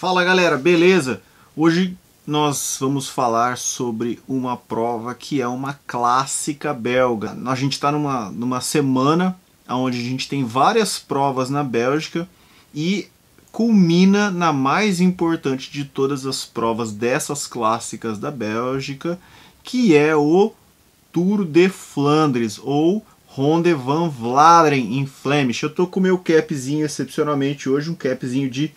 Fala galera, beleza? Hoje nós vamos falar sobre uma prova que é uma clássica belga. A gente está numa, numa semana onde a gente tem várias provas na Bélgica e culmina na mais importante de todas as provas dessas clássicas da Bélgica, que é o Tour de Flandres ou Ronde van Vlaanderen em Flemish. Eu tô com meu capzinho excepcionalmente hoje, um capzinho de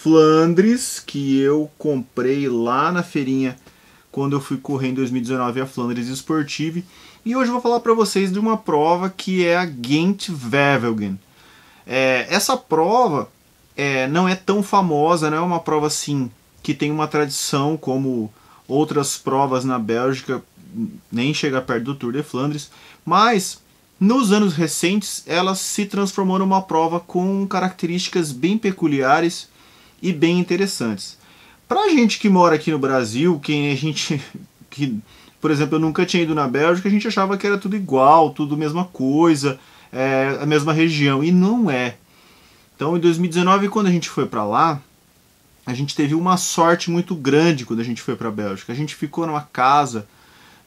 Flandres, que eu comprei lá na feirinha quando eu fui correr em 2019 a Flandres Sportive. E hoje eu vou falar para vocês de uma prova que é a Gent Wevelgem. É, essa prova é, não é tão famosa, não é uma prova assim que tem uma tradição como outras provas na Bélgica, nem chega perto do Tour de Flandres, mas nos anos recentes ela se transformou numa prova com características bem peculiares e bem interessantes. a gente que mora aqui no Brasil, quem a gente. Que, por exemplo, eu nunca tinha ido na Bélgica, a gente achava que era tudo igual, tudo mesma coisa, é, a mesma região. E não é. Então, em 2019, quando a gente foi para lá, a gente teve uma sorte muito grande quando a gente foi para a Bélgica. A gente ficou numa casa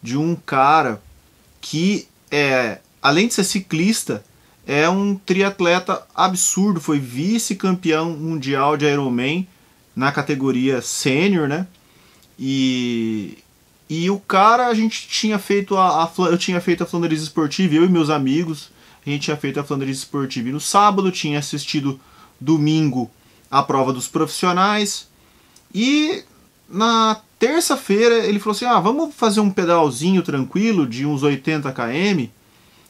de um cara que, é, além de ser ciclista, é um triatleta absurdo, foi vice-campeão mundial de Ironman na categoria sênior, né? E, e o cara, a gente tinha feito a, a eu tinha feito a Flandres Esportiva, eu e meus amigos, a gente tinha feito a Flandres Esportiva e no sábado, tinha assistido domingo a prova dos profissionais. E na terça-feira ele falou assim: "Ah, vamos fazer um pedalzinho tranquilo de uns 80 km"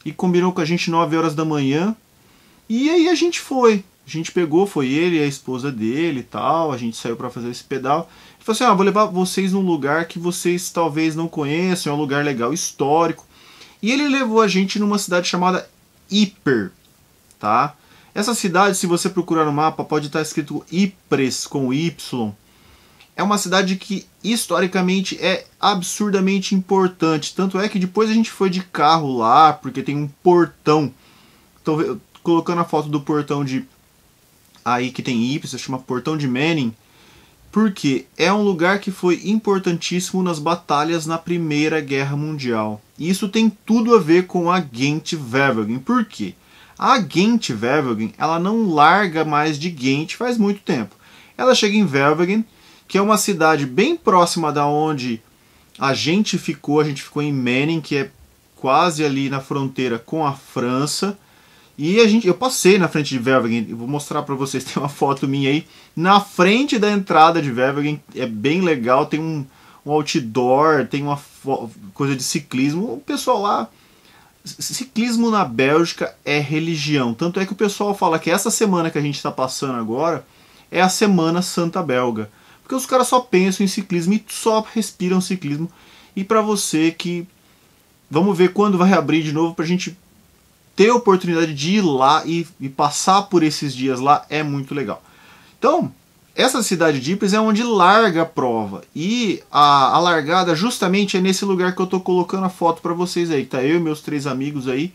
e combinou com a gente 9 horas da manhã. E aí a gente foi. A gente pegou, foi ele e a esposa dele e tal. A gente saiu para fazer esse pedal. Ele falou assim: ah, vou levar vocês num lugar que vocês talvez não conheçam, é um lugar legal, histórico. E ele levou a gente numa cidade chamada Hiper, tá? Essa cidade, se você procurar no mapa, pode estar escrito Ypres com Y é uma cidade que historicamente é absurdamente importante. Tanto é que depois a gente foi de carro lá, porque tem um portão. Estou colocando a foto do portão de. Aí que tem Y, se chama Portão de Manning. Porque é um lugar que foi importantíssimo nas batalhas na Primeira Guerra Mundial. E isso tem tudo a ver com a Gent-Wevelgem. Por quê? A Gent-Wevelgem ela não larga mais de Gente faz muito tempo. Ela chega em Wevelgem que é uma cidade bem próxima da onde a gente ficou, a gente ficou em Menin, que é quase ali na fronteira com a França. E a gente, eu passei na frente de Verwagen, vou mostrar para vocês, tem uma foto minha aí na frente da entrada de Verwagen, é bem legal, tem um, um outdoor, tem uma coisa de ciclismo. O pessoal lá ciclismo na Bélgica é religião. Tanto é que o pessoal fala que essa semana que a gente está passando agora é a Semana Santa Belga. Porque os caras só pensam em ciclismo e só respiram ciclismo. E para você que. Vamos ver quando vai reabrir de novo pra gente ter a oportunidade de ir lá e, e passar por esses dias lá é muito legal. Então, essa cidade de Ypres é onde larga a prova. E a, a, largada justamente é nesse lugar que eu tô colocando a foto para vocês aí. Tá eu e meus três amigos aí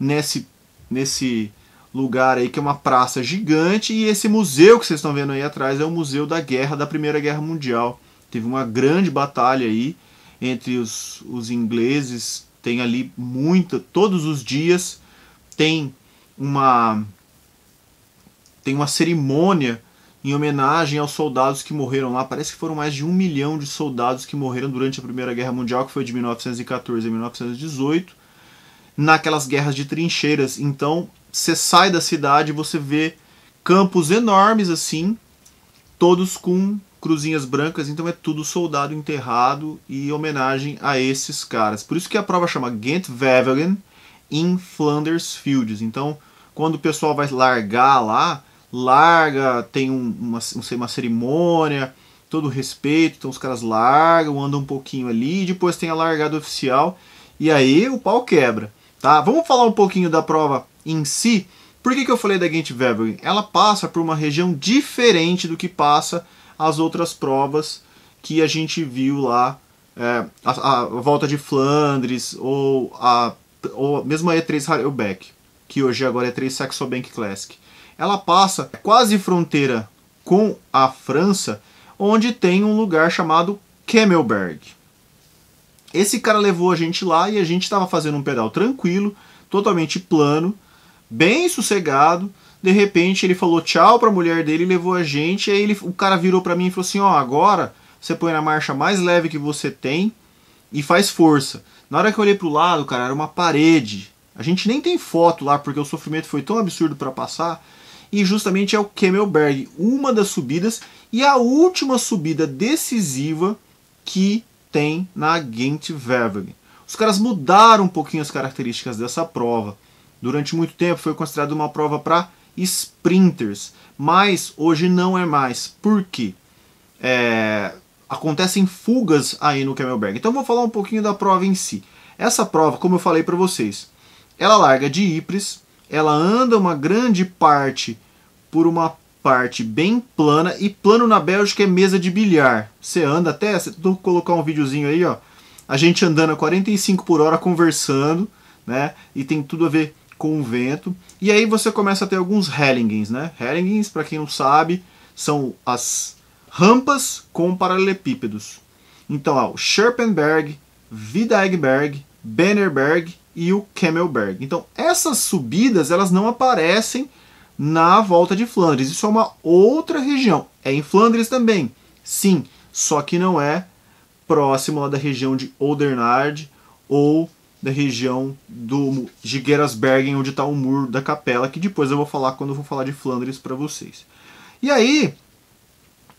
nesse nesse lugar aí que é uma praça gigante e esse museu que vocês estão vendo aí atrás é o museu da guerra da Primeira Guerra Mundial. Teve uma grande batalha aí entre os, os ingleses, tem ali muita, todos os dias tem uma tem uma cerimônia em homenagem aos soldados que morreram lá. Parece que foram mais de um milhão de soldados que morreram durante a Primeira Guerra Mundial, que foi de 1914 a 1918, naquelas guerras de trincheiras. Então você sai da cidade, você vê campos enormes assim, todos com cruzinhas brancas, então é tudo soldado enterrado e homenagem a esses caras. Por isso que a prova chama Gent-Wevelgem in Flanders Fields. Então, quando o pessoal vai largar lá, larga, tem um, uma, uma cerimônia, todo respeito, então os caras largam, andam um pouquinho ali, depois tem a largada oficial, e aí o pau quebra. Tá? Vamos falar um pouquinho da prova em si, por que, que eu falei da Gent Wevelgem? Ela passa por uma região diferente do que passa as outras provas que a gente viu lá, é, a, a, volta de Flandres ou a ou mesmo a E3 Heidelberg, que hoje agora é E3 Saxo Bank Classic. Ela passa quase fronteira com a França, onde tem um lugar chamado Kemmelberg. Esse cara levou a gente lá e a gente estava fazendo um pedal tranquilo, totalmente plano, bem sossegado. De repente ele falou tchau para a mulher dele, levou a gente, aí ele, o cara virou para mim e falou assim: "Ó, oh, agora você põe na marcha mais leve que você tem e faz força". Na hora que eu olhei pro lado, cara, era uma parede. A gente nem tem foto lá porque o sofrimento foi tão absurdo para passar. E justamente é o Kemmelberg, uma das subidas e a última subida decisiva que tem na Gent Verwegen. Os caras mudaram um pouquinho as características dessa prova. Durante muito tempo foi considerado uma prova para sprinters, mas hoje não é mais. Por quê? É, acontecem fugas aí no Camelberg. Então vou falar um pouquinho da prova em si. Essa prova, como eu falei para vocês, ela larga de Ypres, ela anda uma grande parte por uma parte bem plana e plano na Bélgica é mesa de bilhar. Você anda até, se tu colocar um videozinho aí, ó, a gente andando a 45 por hora conversando, né? E tem tudo a ver com o vento. E aí você começa a ter alguns hellingens, né? Hellingens, para quem não sabe, são as rampas com paralelepípedos. Então, ó, o Scherpenberg, Videgberg, Bannerberg e o Kemmelberg. Então, essas subidas, elas não aparecem na volta de Flandres. Isso é uma outra região. É em Flandres também. Sim, só que não é próximo lá da região de Oldernard ou da região do de onde está o muro da capela, que depois eu vou falar quando eu vou falar de Flandres para vocês. E aí,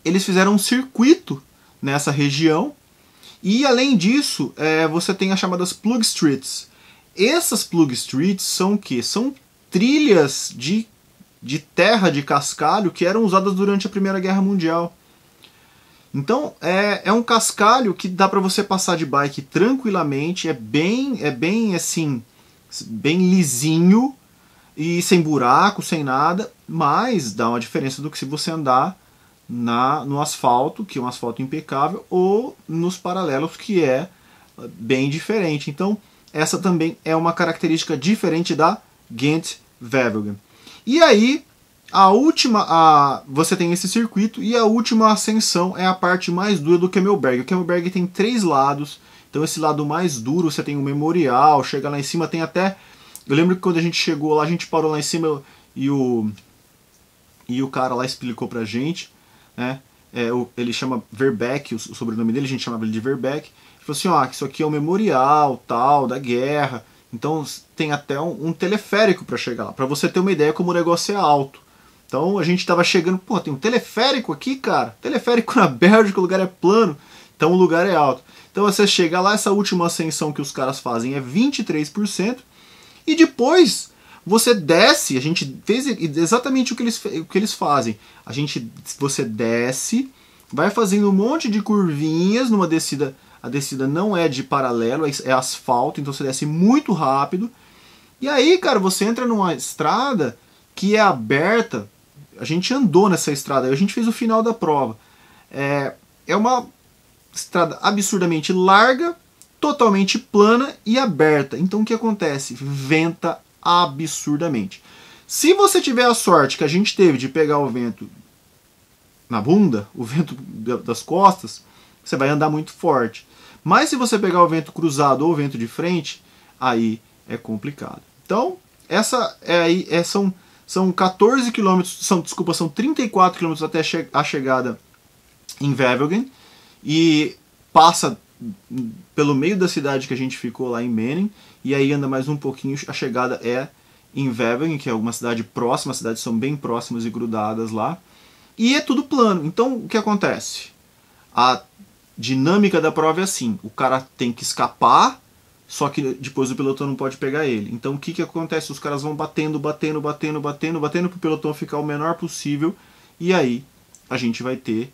eles fizeram um circuito nessa região, e além disso, é, você tem as chamadas plug streets. Essas plug streets são o que? São trilhas de, de terra de cascalho que eram usadas durante a Primeira Guerra Mundial. Então é, é um cascalho que dá para você passar de bike tranquilamente, é bem, é bem assim, bem lisinho e sem buraco, sem nada, mas dá uma diferença do que se você andar na no asfalto, que é um asfalto impecável, ou nos paralelos, que é bem diferente. Então essa também é uma característica diferente da Gent Wevelgem. E aí a última, a, você tem esse circuito e a última ascensão é a parte mais dura do Camelberg. O Camelberg tem três lados, então esse lado mais duro você tem o memorial, chega lá em cima, tem até. Eu lembro que quando a gente chegou lá, a gente parou lá em cima e o, e o cara lá explicou pra gente, né? É, ele chama Verbeck, o sobrenome dele, a gente chamava ele de Verbeck. Ele falou assim: ó, ah, isso aqui é o um memorial tal, da guerra. Então tem até um, um teleférico para chegar lá, para você ter uma ideia como o negócio é alto. Então a gente estava chegando, pô, tem um teleférico aqui, cara. Teleférico na Bélgica, o lugar é plano, então o lugar é alto. Então você chega lá, essa última ascensão que os caras fazem é 23%, e depois você desce, a gente fez exatamente o que eles, o que eles fazem. A gente, você desce, vai fazendo um monte de curvinhas numa descida. A descida não é de paralelo, é, é asfalto, então você desce muito rápido. E aí, cara, você entra numa estrada que é aberta a gente andou nessa estrada, a gente fez o final da prova. É, é uma estrada absurdamente larga, totalmente plana e aberta. Então o que acontece? Venta absurdamente. Se você tiver a sorte que a gente teve de pegar o vento na bunda, o vento das costas, você vai andar muito forte. Mas se você pegar o vento cruzado ou o vento de frente, aí é complicado. Então, essa é aí, é, são são 14 quilômetros, são, desculpa, são 34 quilômetros até che a chegada em Wevelgem e passa pelo meio da cidade que a gente ficou lá em Menin e aí anda mais um pouquinho, a chegada é em Wevelgem, que é uma cidade próxima, as cidades são bem próximas e grudadas lá. E é tudo plano. Então, o que acontece? A dinâmica da prova é assim: o cara tem que escapar só que depois o pelotão não pode pegar ele. Então o que, que acontece? Os caras vão batendo, batendo, batendo, batendo, batendo para o pelotão ficar o menor possível. E aí a gente vai ter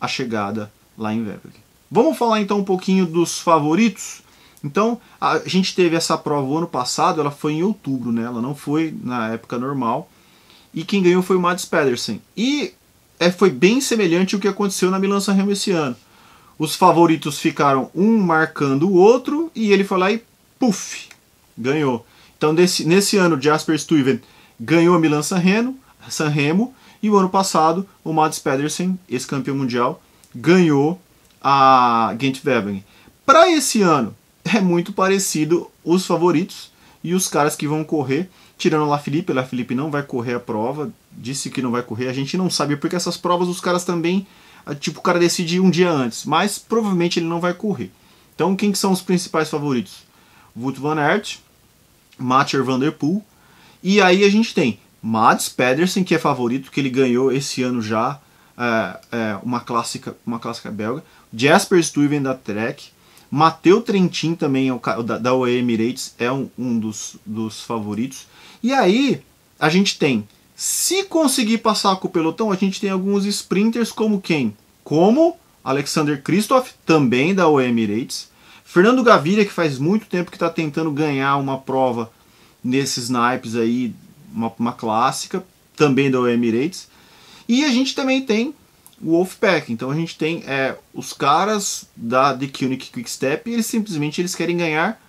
a chegada lá em Webberg. Vamos falar então um pouquinho dos favoritos? Então, a gente teve essa prova ano passado, ela foi em outubro, né? Ela não foi na época normal. E quem ganhou foi o Mads Pedersen. E é, foi bem semelhante ao que aconteceu na Milan San Remo esse ano. Os favoritos ficaram um marcando o outro e ele foi lá e puff, ganhou. Então nesse nesse ano Jasper Stuyven ganhou a Milan Sanremo, Sanremo e o ano passado o Mads Pedersen, ex-campeão mundial, ganhou a Gent-Wevelgem. Para esse ano é muito parecido os favoritos e os caras que vão correr, tirando lá Felipe, lá Felipe não vai correr a prova, disse que não vai correr, a gente não sabe porque essas provas os caras também ah, tipo o cara decide um dia antes, mas provavelmente ele não vai correr. Então quem que são os principais favoritos? Wout van Aert, Mathieu van der Poel, e aí a gente tem Mads Pedersen, que é favorito, que ele ganhou esse ano já é, é, uma clássica uma clássica belga, Jasper Stuyven da Trek, Mateu Trentin também é o, da, da UAE Emirates, é um, um dos, dos favoritos. E aí a gente tem se conseguir passar com o pelotão, a gente tem alguns sprinters como quem? Como Alexander Kristoff, também da OE Emirates. Fernando Gaviria, que faz muito tempo que está tentando ganhar uma prova nesses naipes aí, uma, uma clássica, também da OE Emirates. E a gente também tem o Wolfpack. Então a gente tem é, os caras da The Cunic Quickstep, eles simplesmente eles querem ganhar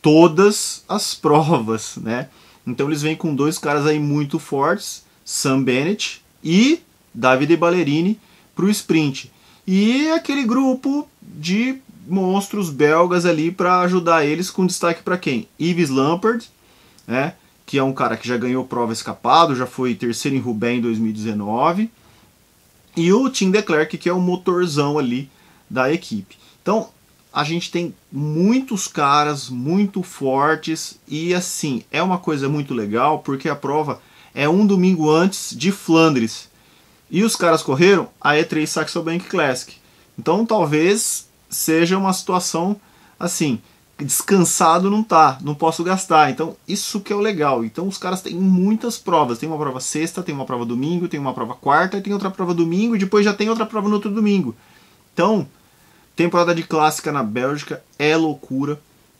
todas as provas, né? Então eles vêm com dois caras aí muito fortes, Sam Bennett e Davide Ballerini para o sprint. E aquele grupo de monstros belgas ali para ajudar eles com destaque para quem? Yves Lampard, né, que é um cara que já ganhou prova escapado, já foi terceiro em Rubem em 2019, e o Tim Declerc, que é o motorzão ali da equipe. Então, a gente tem muitos caras muito fortes e assim, é uma coisa muito legal porque a prova é um domingo antes de Flandres. E os caras correram a E3 Saxo Bank Classic. Então talvez seja uma situação assim, descansado não tá, não posso gastar. Então isso que é o legal. Então os caras têm muitas provas, tem uma prova sexta, tem uma prova domingo, tem uma prova quarta, tem outra prova domingo e depois já tem outra prova no outro domingo. Então, Temporada de clássica na Bélgica é loucura,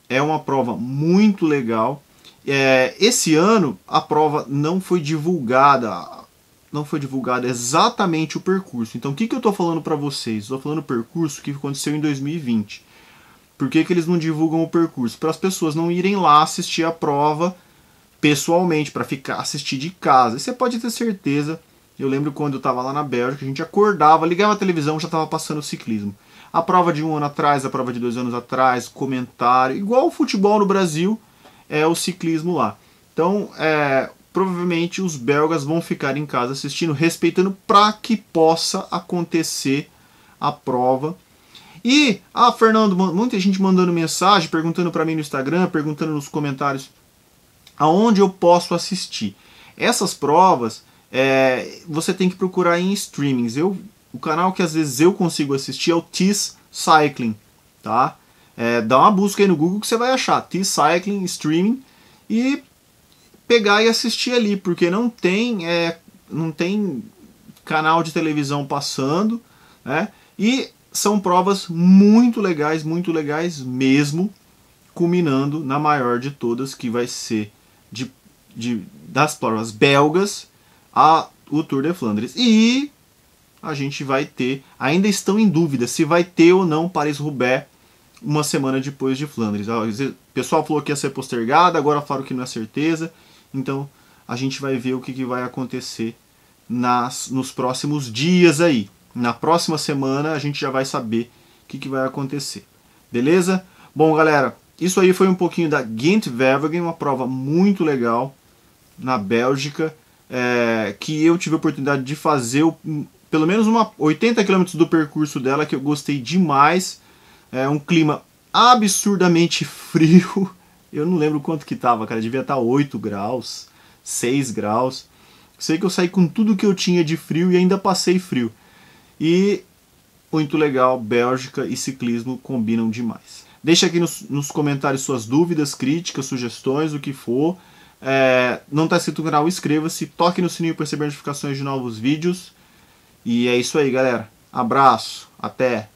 é uma prova muito legal. É, esse ano a prova não foi divulgada, não foi divulgado exatamente o percurso. Então o que, que eu estou falando para vocês? Estou falando o percurso que aconteceu em 2020. Por que, que eles não divulgam o percurso? Para as pessoas não irem lá assistir a prova pessoalmente, para ficar assistir de casa. E você pode ter certeza. Eu lembro quando eu estava lá na Bélgica, a gente acordava, ligava a televisão, já estava passando o ciclismo a prova de um ano atrás, a prova de dois anos atrás, comentário, igual o futebol no Brasil, é o ciclismo lá. Então, é, provavelmente os belgas vão ficar em casa assistindo, respeitando para que possa acontecer a prova. E, ah, Fernando, muita gente mandando mensagem, perguntando para mim no Instagram, perguntando nos comentários aonde eu posso assistir. Essas provas é, você tem que procurar em streamings. Eu o canal que às vezes eu consigo assistir é o Tis Cycling, tá? É, dá uma busca aí no Google que você vai achar Tis Cycling Streaming e pegar e assistir ali, porque não tem, é, não tem canal de televisão passando, né? E são provas muito legais, muito legais mesmo, culminando na maior de todas, que vai ser de, de das provas belgas a, o Tour de Flandres. E a gente vai ter, ainda estão em dúvida se vai ter ou não Paris-Roubaix uma semana depois de Flandres. Ah, o pessoal falou que ia ser postergada, agora falaram que não é certeza. Então a gente vai ver o que, que vai acontecer nas, nos próximos dias aí. Na próxima semana a gente já vai saber o que, que vai acontecer. Beleza? Bom, galera, isso aí foi um pouquinho da Gent Verwagen, uma prova muito legal na Bélgica, é, que eu tive a oportunidade de fazer o pelo menos uma 80 km do percurso dela que eu gostei demais. É um clima absurdamente frio. Eu não lembro quanto que tava, cara, devia estar tá 8 graus, 6 graus. Sei que eu saí com tudo que eu tinha de frio e ainda passei frio. E muito legal, Bélgica e ciclismo combinam demais. Deixa aqui nos, nos comentários suas dúvidas, críticas, sugestões, o que for. É, não está inscrito no canal, inscreva-se, toque no sininho para receber notificações de novos vídeos. E é isso aí, galera. Abraço, até!